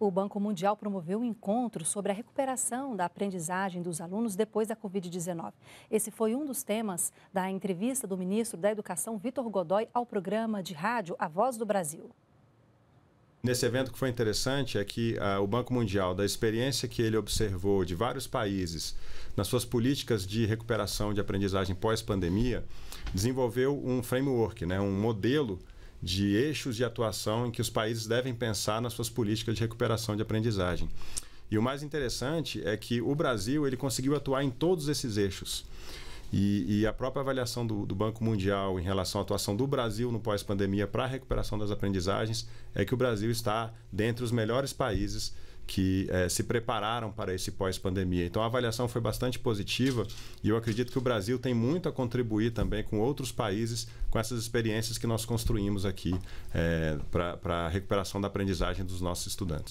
O Banco Mundial promoveu um encontro sobre a recuperação da aprendizagem dos alunos depois da Covid-19. Esse foi um dos temas da entrevista do ministro da Educação, Vitor Godoy, ao programa de rádio A Voz do Brasil. Nesse evento, o que foi interessante é que ah, o Banco Mundial, da experiência que ele observou de vários países nas suas políticas de recuperação de aprendizagem pós-pandemia, desenvolveu um framework, né, um modelo de eixos de atuação em que os países devem pensar nas suas políticas de recuperação de aprendizagem. E o mais interessante é que o Brasil ele conseguiu atuar em todos esses eixos. E, e a própria avaliação do, do, Banco Mundial em relação à atuação do Brasil no pós-pandemia para a recuperação das aprendizagens é que o Brasil está dentre os melhores países que é, se prepararam para esse pós-pandemia. Então a avaliação foi bastante positiva e eu acredito que o Brasil tem muito a contribuir também com outros países com essas experiências que nós construímos aqui é, eh, para a recuperação da aprendizagem dos nossos estudantes.